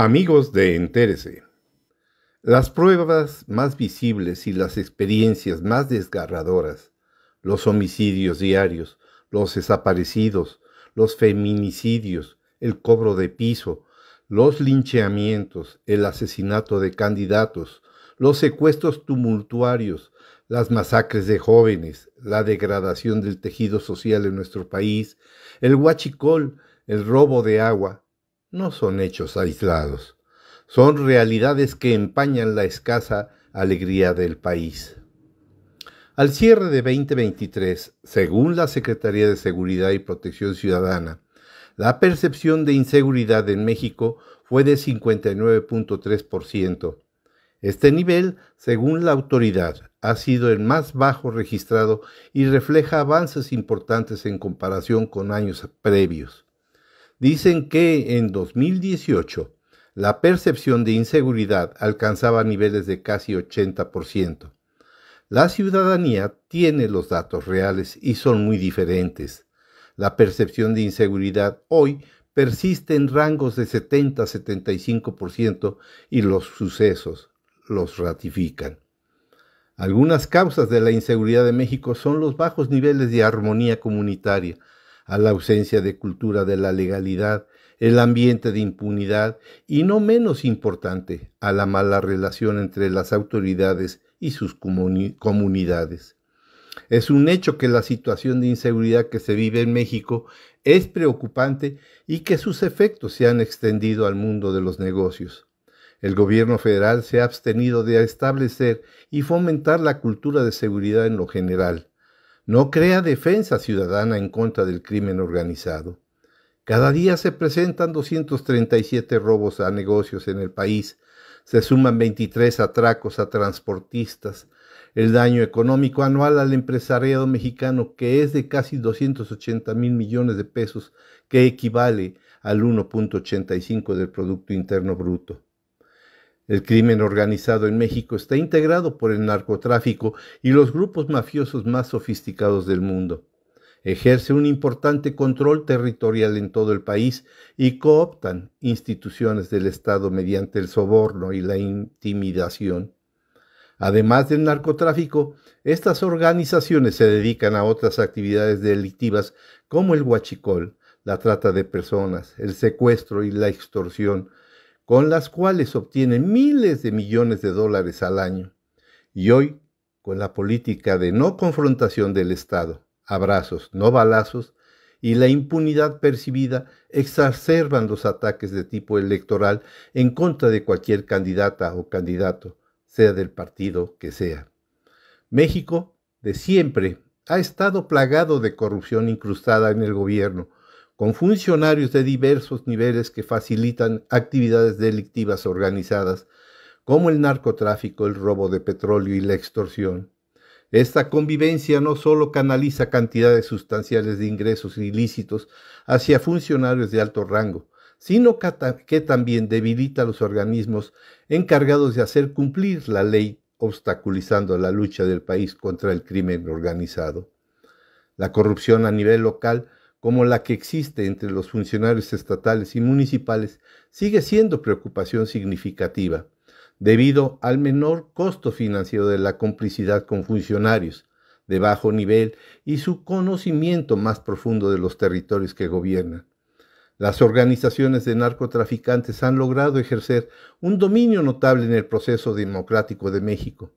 Amigos de Entérese. Las pruebas más visibles y las experiencias más desgarradoras, los homicidios diarios, los desaparecidos, los feminicidios, el cobro de piso, los lincheamientos, el asesinato de candidatos, los secuestros tumultuarios, las masacres de jóvenes, la degradación del tejido social en nuestro país, el huachicol, el robo de agua, no son hechos aislados, son realidades que empañan la escasa alegría del país. Al cierre de 2023, según la Secretaría de Seguridad y Protección Ciudadana, la percepción de inseguridad en México fue de 59.3%. Este nivel, según la autoridad, ha sido el más bajo registrado y refleja avances importantes en comparación con años previos dicen que en 2018 la percepción de inseguridad alcanzaba niveles de casi 80%. La ciudadanía tiene los datos reales y son muy diferentes. La percepción de inseguridad hoy persiste en rangos de 70-75% y los sucesos los ratifican. Algunas causas de la inseguridad de México son los bajos niveles de armonía comunitaria, a la ausencia de cultura de la legalidad, el ambiente de impunidad y, no menos importante, a la mala relación entre las autoridades y sus comunidades. Es un hecho que la situación de inseguridad que se vive en México es preocupante y que sus efectos se han extendido al mundo de los negocios. El gobierno federal se ha abstenido de establecer y fomentar la cultura de seguridad en lo general. No crea defensa ciudadana en contra del crimen organizado. Cada día se presentan 237 robos a negocios en el país, se suman 23 atracos a transportistas, el daño económico anual al empresariado mexicano, que es de casi 280 mil millones de pesos, que equivale al 1.85 del Producto Interno Bruto. El crimen organizado en México está integrado por el narcotráfico y los grupos mafiosos más sofisticados del mundo. Ejerce un importante control territorial en todo el país y cooptan instituciones del Estado mediante el soborno y la intimidación. Además del narcotráfico, estas organizaciones se dedican a otras actividades delictivas como el huachicol, la trata de personas, el secuestro y la extorsión, con las cuales obtienen miles de millones de dólares al año. Y hoy, con la política de no confrontación del Estado, abrazos, no balazos, y la impunidad percibida exacerban los ataques de tipo electoral en contra de cualquier candidata o candidato, sea del partido que sea. México, de siempre, ha estado plagado de corrupción incrustada en el gobierno, con funcionarios de diversos niveles que facilitan actividades delictivas organizadas, como el narcotráfico, el robo de petróleo y la extorsión. Esta convivencia no solo canaliza cantidades sustanciales de ingresos ilícitos hacia funcionarios de alto rango, sino que también debilita a los organismos encargados de hacer cumplir la ley, obstaculizando la lucha del país contra el crimen organizado. La corrupción a nivel local como la que existe entre los funcionarios estatales y municipales, sigue siendo preocupación significativa, debido al menor costo financiero de la complicidad con funcionarios de bajo nivel y su conocimiento más profundo de los territorios que gobiernan. Las organizaciones de narcotraficantes han logrado ejercer un dominio notable en el proceso democrático de México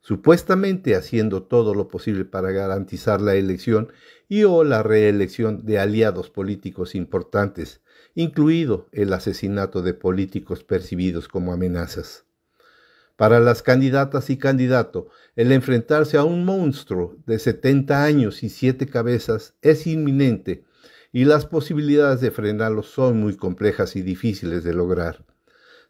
supuestamente haciendo todo lo posible para garantizar la elección y o la reelección de aliados políticos importantes, incluido el asesinato de políticos percibidos como amenazas. Para las candidatas y candidato, el enfrentarse a un monstruo de 70 años y 7 cabezas es inminente y las posibilidades de frenarlo son muy complejas y difíciles de lograr.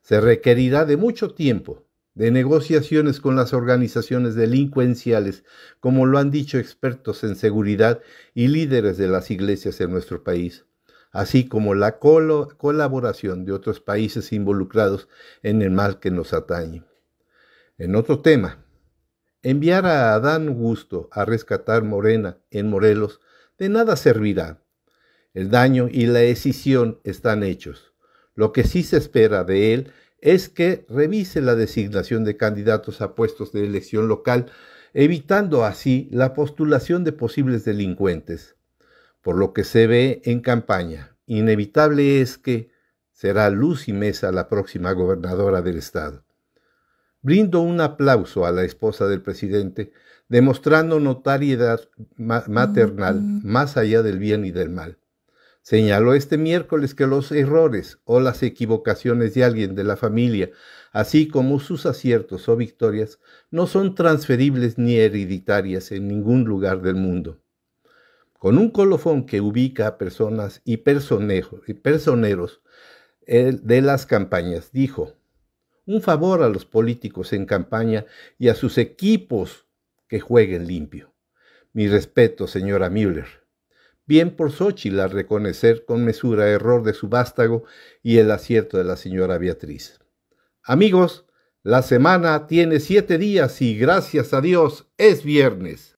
Se requerirá de mucho tiempo, de negociaciones con las organizaciones delincuenciales, como lo han dicho expertos en seguridad y líderes de las iglesias en nuestro país, así como la colaboración de otros países involucrados en el mal que nos atañe. En otro tema, enviar a Adán Gusto a rescatar Morena en Morelos de nada servirá. El daño y la decisión están hechos. Lo que sí se espera de él es que revise la designación de candidatos a puestos de elección local, evitando así la postulación de posibles delincuentes. Por lo que se ve en campaña, inevitable es que será Luz y Mesa la próxima gobernadora del estado. Brindo un aplauso a la esposa del presidente, demostrando notariedad maternal más allá del bien y del mal. Señaló este miércoles que los errores o las equivocaciones de alguien de la familia, así como sus aciertos o victorias, no son transferibles ni hereditarias en ningún lugar del mundo. Con un colofón que ubica a personas y, y personeros de las campañas, dijo, un favor a los políticos en campaña y a sus equipos que jueguen limpio. Mi respeto, señora Müller bien por Xochitl reconocer con mesura error de su vástago y el acierto de la señora Beatriz. Amigos, la semana tiene siete días y gracias a Dios es viernes.